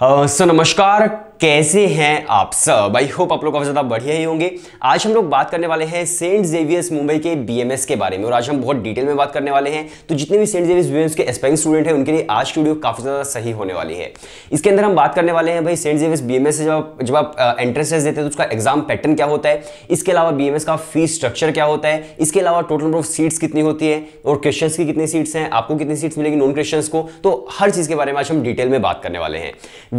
हाँ, सो नमस्कार कैसे हैं आप सब आई होप आप लोग काफ़ी ज़्यादा बढ़िया ही होंगे आज हम लोग बात करने वाले हैं सेंट जेवियर्स मुंबई के बीएमएस के बारे में और आज हम बहुत डिटेल में बात करने वाले हैं तो जितने भी सेंट जेवियर्स बीएमएस के एस्पायरिंग स्टूडेंट हैं उनके लिए आज की वीडियो काफ़ी ज़्यादा सही होने वाली है इसके अंदर हम बात करने वाले हैं भाई सेंट जेवियर्स बी से जब जब आप एंट्रेंस देते हैं तो उसका एग्जाम पैटर्न क्या होता है इसके अलावा बी का फीस स्ट्रक्चर क्या होता है इसके अलावा टोटल नंबर ऑफ सीट्स कितनी होती है और क्वेश्चन की कितनी सीट्स हैं आपको कितनी सीट्स मिलेगी नॉन क्वेश्चन को तो हर चीज़ के बारे में आज हम डिटेल में बात करने वाले हैं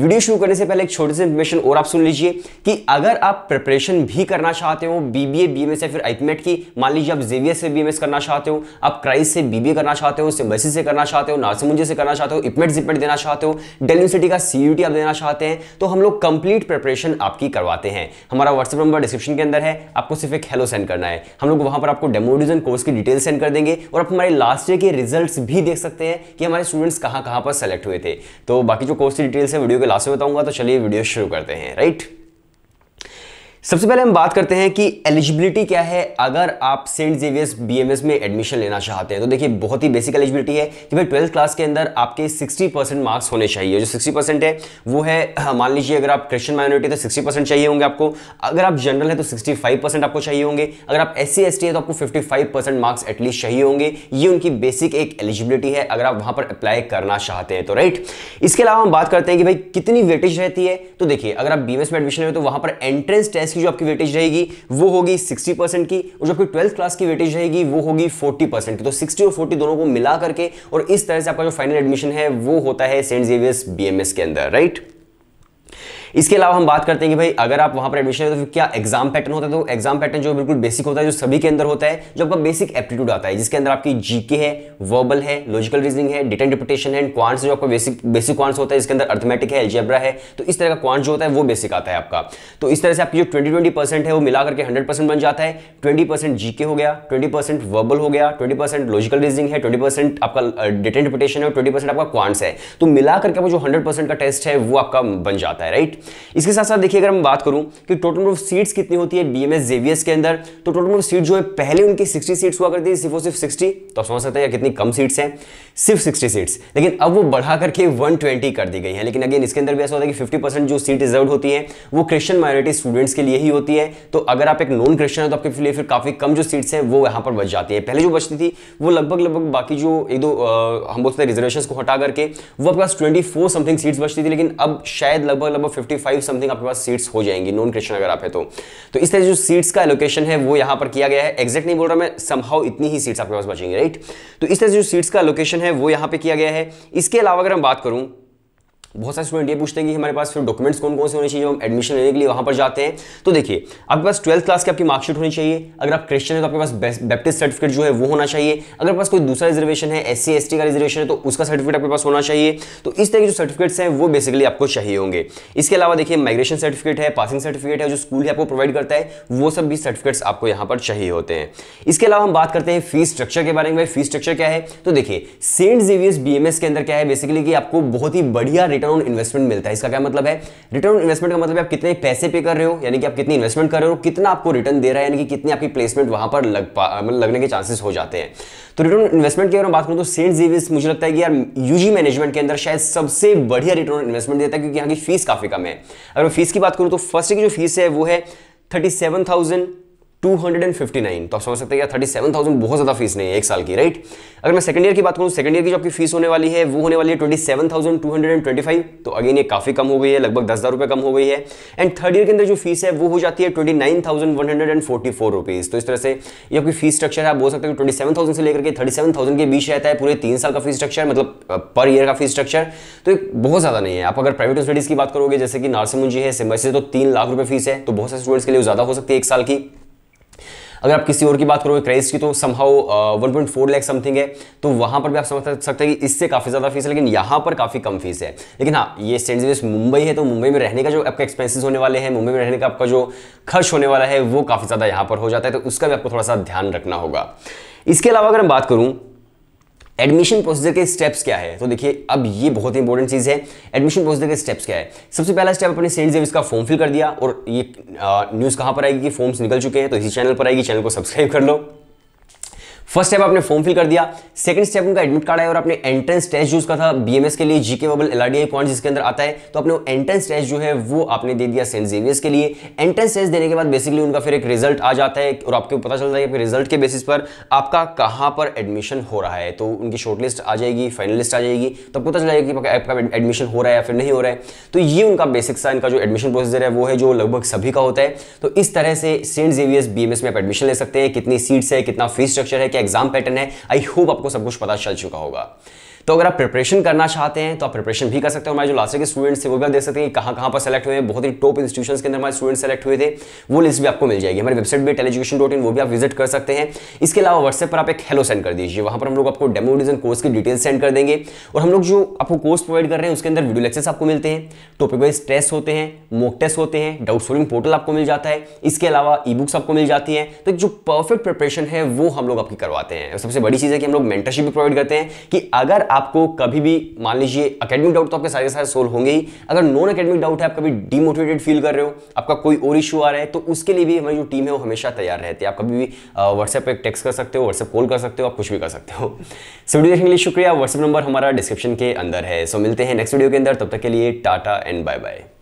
वीडियो शुरू करने से पहले एक छोटे से इन्फॉर्मेशन और आप सुन लीजिए कि अगर आप प्रिपरेशन भी करना चाहते हो बीबीए बीएमएस या फिर आईटीमेट e की मान लीजिए आप जेवीएस से बीएमएस करना चाहते हो आप क्राइस से बीबीए करना चाहते हो सिम्बेसी से करना चाहते हो नारसमुंजे से करना चाहते हो इपमेट जिपमेट देना चाहते हो डेली यूनिवर्सिटी का सीयूटी आप देना चाहते हैं तो हम लोग कंप्लीट प्रिपरेशन आपकी करवाते हैं हमारा व्हाट्सअप नंबर डिस्क्रिप्शन के अंदर है आपको सिर्फ एक हेलो सेंड करना है हम लोग वहां पर आपको डेमोडिजन कोर्स की डिटेल सेंड कर देंगे और आप हमारे लास्ट ईयर के रिजल्ट भी देख सकते हैं कि हमारे स्टूडेंट्स कहाँ कहाँ पर सेलेक्ट हुए थे तो बाकी जो कोर्स की डिटेल्स है वीडियो के लास्ट में बताऊंगा तो चलिए वीडियो शुरू शुरू करते हैं राइट right? सबसे पहले हम बात करते हैं कि एलिजिबिलिटी क्या है अगर आप सेंट जेवियर्स बीएमएस में एडमिशन लेना चाहते हैं तो देखिए बहुत ही बेसिक एलिजिबिलिटी है कि भाई ट्वेल्थ क्लास के अंदर आपके 60 परसेंट मार्क्स होने चाहिए जो 60 परसेंट है वो है हाँ, मान लीजिए अगर आप क्रिश्चियन माइनॉरिटी तो 60 परसेंट चाहिए होंगे आपको अगर आप जनरल है तो सिक्सटी परसेंट आपको चाहिए होंगे अगर आप एस सी है तो आपको फिफ्टी परसेंट मार्क्स एटलीस्ट चाहिए होंगे ये उनकी बेसिक एक एलिजिबिलिटी है अगर आप वहाँ पर अप्लाई करना चाहते हैं तो राइट इसके अलावा हम बात करते हैं कि भाई कितनी वेटेज रहती है तो देखिए अगर आप बी में एडमिशन है तो वहाँ पर एंट्रेंस टेस्ट एस की जो आपकी वेटेज रहेगी वो होगी सिक्सटी परसेंट की और जो आपकी ट्वेल्थ क्लास की वेटेज रहेगी वो होगी फोर्टी परसेंट की तो सिक्सटी और फोर्टी दोनों को मिला करके और इस तरह से आपका जो फाइनल एडमिशन है वो होता है सेंट जेवियर्स बी के अंदर राइट right? इसके अलावा हम बात करते हैं कि भाई अगर आप वहां पर एडमिशन तो क्या एग्जाम पैटर्न होता है तो एग्जाम पैटर्न जो बिल्कुल बेसिक होता है जो सभी के अंदर होता है जो आपका बेसिक एप्टीट्यूड आता है जिसके अंदर आपकी जीके है वर्बल है लॉजिकल रीजनिंग है डिटेन डिपिटेशन है क्वांट्स जो आपका बेसिक बेसिक क्वांट्स होता है जिसके अंदर अर्थमेटिक है एल्जेब्रा है तो इस तरह का क्वांट जो होता है वो बेसिक आता है आपका तो इस तरह से आपकी जो ट्वेंटी ट्वेंटी परसेंट है वो मिला करके हंड्रेड परसेंट बन जाता है ट्वेंटी परसेंट जीके हो गया ट्वेंटी परसेंट वर्बल हो गया ट्वेंटी परसेंट लॉजिकल रीजनिंग है ट्वेंटी परसेंट आपका डिटेन डिपिटेशन है ट्वेंटी परसेंट आपका क्वांट्स है तो मिला करके वो जो हंड्रेड का टेस्ट है वो आपका बन जाता है राइट इसके साथ साथ देखिए अगर मैं बात करूं कि टोटल नंबर ऑफ सीट्स कितनी होती है बीएमएस जेवीएस के अंदर तो टोटल नंबर ऑफ सीट जो है पहले उनकी 60 सीट्स हुआ करती थी सिर्फ और सिर्फ 60 तो आप समझ सकते हैं कितनी कम सीट्स हैं सिर्फ 60 सीट्स लेकिन अब वो बढ़ा करके 120 कर दी गई है लेकिन अगेन इसके अंदर भी ऐसा होता है कि 50 जो सीट रिजर्व होती है वो क्रिश्चियन माइनॉरिटी स्टूडेंट्स के लिए ही होती है तो अगर आप एक नॉन क्रिश्चियन है तो आपके लिए फिर काफी कम जो सीट्स हैं वो यहाँ पर बच जाती है पहले जो बचती थी वो लगभग लगभग बाकी जो एक दो हम बोलते हैं रिजर्वेशन को हटा करके वो आपके पास ट्वेंटी समथिंग सीट्स बचती थी लेकिन अब शायद लगभग लगभग 55 समथिंग आपके पास सीट्स हो जाएंगी नॉन क्रिश्चियन अगर आप है तो तो इस तरह जो सीट्स का एलोकेशन है वो यहां पर किया गया है एग्जैक्ट नहीं बोल रहा मैं समहाउ इतनी ही सीट्स आपके पास बचेंगे राइट तो इस तरह जो सीट्स का एलोकेशन है वो यहां पर किया गया है इसके अलावा अगर हम बात करूं बहुत सारे स्टूडेंट ये पूछते हैं कि हमारे पास फिर डॉक्यूमेंट्स कौन कौन से होने चाहिए हम एडमिशन लेने के लिए वहां पर जाते हैं तो देखिए आपके पास ट्वेल्थ क्लास की आपकी मार्कशीट होनी चाहिए अगर आप क्रिश्चियन है तो आपके पास बैप्टिस्ट सर्टिफिकेट जो है वो होना चाहिए अगर पास कोई दूसरा रिजर्वेशन है एस सी का रिजर्वेशन है तो उसका सर्टिफिकेट आपके पास होना चाहिए तो इस तरह के जो सर्टिफिकेट्स हैं वो बेसिकली आपको चाहिए होंगे इसके अलावा देखिए माइग्रेशन सर्टिफिकेट है पासिंग सर्टिफिकेट है जो स्कूल है आपको प्रोवाइड करता है वो सब भी सर्टिफिकेट्स आपको यहाँ पर चाहिए होते हैं इसके अलावा हम बात करते हैं फीस स्ट्रक्चर के बारे में फीस स्ट्रक्चर क्या है तो देखिए सेंट जेवियर्स बी के अंदर क्या है बेसिकली कि आपको बहुत ही बढ़िया रिटर्न ऑन इन्वेस्टमेंट मिलता है इसका क्या मतलब है रिटर्न ऑन इन्वेस्टमेंट का मतलब है आप कितने पैसे पे कर रहे हो यानी कि आप कितनी इन्वेस्टमेंट कर रहे हो कितना आपको रिटर्न दे रहा है यानी कि कितनी आपकी प्लेसमेंट वहां पर लग मतलब लगने के चांसेस हो जाते हैं तो रिटर्न इन्वेस्टमेंट की अगर मैं बात करूँ तो सेंट जीविस मुझे लगता है कि यार यूजी मैनेजमेंट के अंदर शायद सबसे बढ़िया रिटर्न ऑन इन्वेस्टमेंट देता है क्योंकि यहाँ की फीस काफ़ी कम है अगर मैं फीस की बात करूँ तो फर्स्ट की जो फीस है वो है थर्टी सेवन थाउजेंड 259 तो आप समझ सकते हैं थर्टी सेवन थाउजेंड बहुत ज़्यादा फीस नहीं है एक साल की राइट अगर मैं सेकंड ईयर की बात करूँ सेकंड ईयर की जो आपकी फीस होने वाली है वो होने वाली है twenty seven thousand two hundred and twenty five तो अगेन ये काफ़ी कम हो गई है लगभग दस हज़ार रुपये कम हो गई है एंड थर्ड ईयर के अंदर जो फीस है वो हो जाती है twenty nine thousand one hundred and forty four rupees तो इस तरह से ये आपकी फीस स्ट्रक्चर है आप बोल सकते हैं ट्वेंटी सेवन थाउजेंड से लेकर के थर्टी सेवन थाउजेंड के बीच रहता है पूरे तीन साल का फीस स्ट्रक्चर मतलब पर ईयर का फीस स्ट्रक्चर तो बहुत ज़्यादा नहीं है आप अगर प्राइवेट स्टडीज़ की बात करोगे जैसे कि जी है सिम्बा से तो तीन लाख रुपये फीस है तो बहुत सारे स्टूडेंट्स के लिए ज़्यादा हो सकती है एक साल की अगर आप किसी और की बात करोगे क्रेज की तो somehow one point four lakh something है तो वहां पर भी आप समझ सकते हैं कि इससे काफ़ी ज़्यादा फीस है लेकिन यहां पर काफ़ी कम फीस है लेकिन हाँ ये सेंट जेवियर्स मुंबई है तो मुंबई में रहने का जो आपका एक्सपेंसिस होने वाले हैं मुंबई में रहने का आपका जो खर्च होने वाला है वो काफ़ी ज़्यादा यहाँ पर हो जाता है तो उसका भी आपको थोड़ा सा ध्यान रखना होगा इसके अलावा अगर मैं बात करूं एडमिशन प्रोसीजर के स्टेप्स क्या है तो देखिए अब ये बहुत इंपॉर्टेंट चीज़ है एडमिशन प्रोसीजर के स्टेप्स क्या है सबसे पहला स्टेप अपने सेल्स जब का फॉर्म फिल कर दिया और ये न्यूज़ कहाँ पर आएगी कि फॉर्म्स निकल चुके हैं तो इसी चैनल पर आएगी चैनल को सब्सक्राइब कर लो फर्स्ट स्टेप आपने फॉर्म फिल कर दिया सेकंड स्टेप उनका एडमिट कार्ड है और आपने एंट्रेंस टेस्ट यूज का था बीएमएस के लिए जीके बबल एलआरडीआई पॉइंट जिसके अंदर आता है तो आपने एंट्रेंस टेस्ट जो है वो आपने दे दिया सेंट जेवियर्स के लिए एंट्रेंस टेस्ट देने के बाद बेसिकली उनका फिर एक रिजल्ट आ जाता है और आपको पता चलता है कि रिजल्ट के बेसिस पर आपका कहाँ पर एडमिशन हो रहा है तो उनकी शॉर्टलिस्ट आ जाएगी फाइनल लिस्ट आ जाएगी तो आपको पता चल कि आपका एडमिशन हो रहा है या फिर नहीं हो रहा है तो ये उनका बेसिक सा इनका जो एडमिशन प्रोसीजर है वो है जो लगभग सभी का होता है तो इस तरह से सेंट जेवियर्स बी में आप एडमिशन ले सकते हैं कितनी सीट्स है कितना फीस स्ट्रक्चर है क्या एग्जाम पैटर्न है आई होप आपको सब कुछ पता चल चुका होगा तो अगर आप प्रिपरेशन करना चाहते हैं तो आप प्रिपरेशन भी कर सकते हो हमारे जो लास्ट के स्टूडेंट्स थे वो भी आप देख सकते हैं कहाँ कहाँ पर सेलेक्ट हुए हैं बहुत ही टॉप इंस्टीट्यूशन के अंदर हमारे स्टूडेंट सेलेक्ट हुए थे वो लिस्ट भी आपको मिल जाएगी हमारी वेबसाइट भी टेलीजुकेशन डॉट इन वो भी आप विजिट कर सकते हैं इसके अलावा व्हाट्सएप पर आप एक हेलो सेंड कर दीजिए वहाँ पर हम लोग आपको डेमो डिजन कोर्स की डिटेल सेंड कर देंगे और हम लोग जो आपको कोर्स प्रोवाइड कर रहे हैं उसके अंदर वीडियो लेक्चर्स आपको मिलते हैं टॉपिक वाइज टेस्ट होते हैं मॉक टेस्ट होते हैं डाउट सोल्विंग पोर्टल आपको मिल जाता है इसके अलावा ई बुक्स आपको मिल जाती है तो जो परफेक्ट प्रिपरेशन है वो हम लोग आपकी करवाते हैं सबसे बड़ी चीज़ है कि हम लोग मेंटरशिप भी प्रोवाइड करते हैं कि अगर आपको कभी भी मान लीजिए अकेडमिक डाउट तो आपके सारे सारे सोल्व होंगे ही अगर नॉन अकेडमिक डाउट है आप कभी डिमोटिवेटेड फील कर रहे हो आपका कोई और इशू आ रहा है तो उसके लिए भी हमारी जो टीम है वो हमेशा तैयार रहती है आप कभी भी व्हाट्सएप पर टेक्स्ट कर सकते हो व्हाट्सएप कॉल कर सकते हो आप कुछ भी कर सकते हो सो वीडियो देखने के लिए शुक्रिया व्हाट्सएप नंबर हमारा डिस्क्रिप्शन के अंदर है सो मिलते हैं नेक्स्ट वीडियो के अंदर तब तक के लिए टाटा एंड बाय बाय